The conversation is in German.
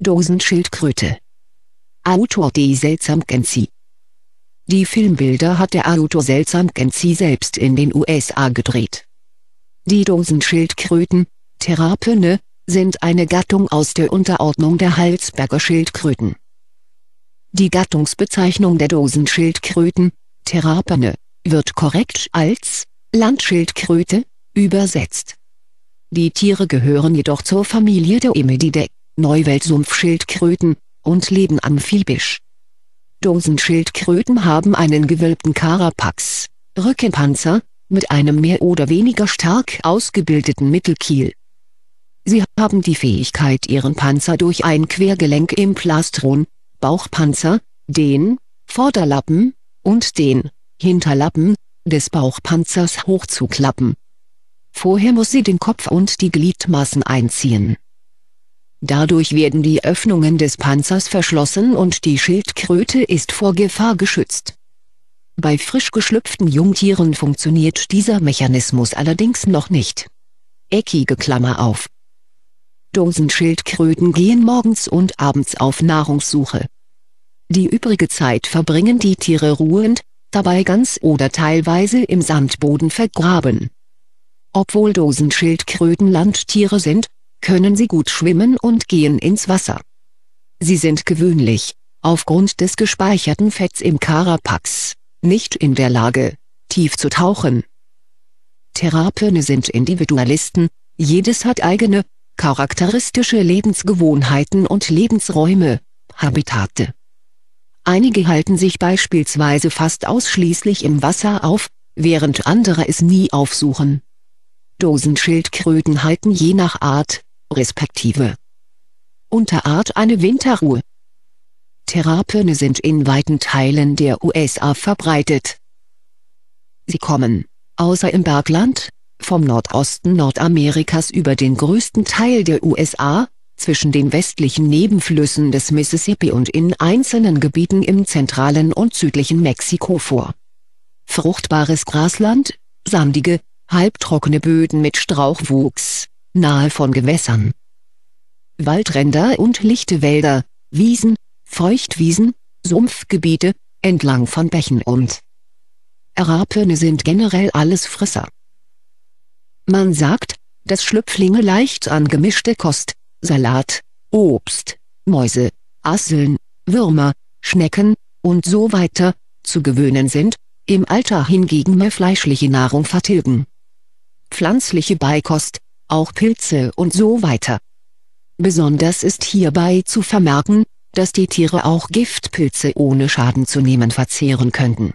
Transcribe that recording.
Dosenschildkröte. Autor D. Seltsam Genzi Die Filmbilder hat der Autor Seltsam Genzi selbst in den USA gedreht. Die Dosenschildkröten, Therapene, sind eine Gattung aus der Unterordnung der Halsberger Schildkröten. Die Gattungsbezeichnung der Dosenschildkröten, Therapene, wird korrekt als Landschildkröte übersetzt. Die Tiere gehören jedoch zur Familie der Emididae. Neuweltsumpfschildkröten, und leben amphibisch. Vielbisch. Dosenschildkröten haben einen gewölbten Karapax, Rückenpanzer, mit einem mehr oder weniger stark ausgebildeten Mittelkiel. Sie haben die Fähigkeit ihren Panzer durch ein Quergelenk im Plastron, Bauchpanzer, den Vorderlappen und den Hinterlappen des Bauchpanzers hochzuklappen. Vorher muss sie den Kopf und die Gliedmaßen einziehen Dadurch werden die Öffnungen des Panzers verschlossen und die Schildkröte ist vor Gefahr geschützt. Bei frisch geschlüpften Jungtieren funktioniert dieser Mechanismus allerdings noch nicht. Eckige Klammer auf. Dosenschildkröten gehen morgens und abends auf Nahrungssuche. Die übrige Zeit verbringen die Tiere ruhend, dabei ganz oder teilweise im Sandboden vergraben. Obwohl Dosenschildkröten Landtiere sind, können sie gut schwimmen und gehen ins Wasser. Sie sind gewöhnlich, aufgrund des gespeicherten Fetts im Carapax, nicht in der Lage, tief zu tauchen. Therapöne sind Individualisten, jedes hat eigene, charakteristische Lebensgewohnheiten und Lebensräume, Habitate. Einige halten sich beispielsweise fast ausschließlich im Wasser auf, während andere es nie aufsuchen. Dosenschildkröten halten je nach Art, respektive Unterart eine Winterruhe. Terrapene sind in weiten Teilen der USA verbreitet. Sie kommen, außer im Bergland, vom Nordosten Nordamerikas über den größten Teil der USA, zwischen den westlichen Nebenflüssen des Mississippi und in einzelnen Gebieten im zentralen und südlichen Mexiko vor. Fruchtbares Grasland, sandige, halbtrockene Böden mit Strauchwuchs, nahe von Gewässern. Waldränder und lichte Wälder, Wiesen, Feuchtwiesen, Sumpfgebiete, entlang von Bächen und Arapene sind generell alles Frisser. Man sagt, dass Schlüpflinge leicht an gemischte Kost, Salat, Obst, Mäuse, Asseln, Würmer, Schnecken, und so weiter, zu gewöhnen sind, im Alter hingegen mehr fleischliche Nahrung vertilgen. Pflanzliche Beikost, auch Pilze und so weiter. Besonders ist hierbei zu vermerken, dass die Tiere auch Giftpilze ohne Schaden zu nehmen verzehren könnten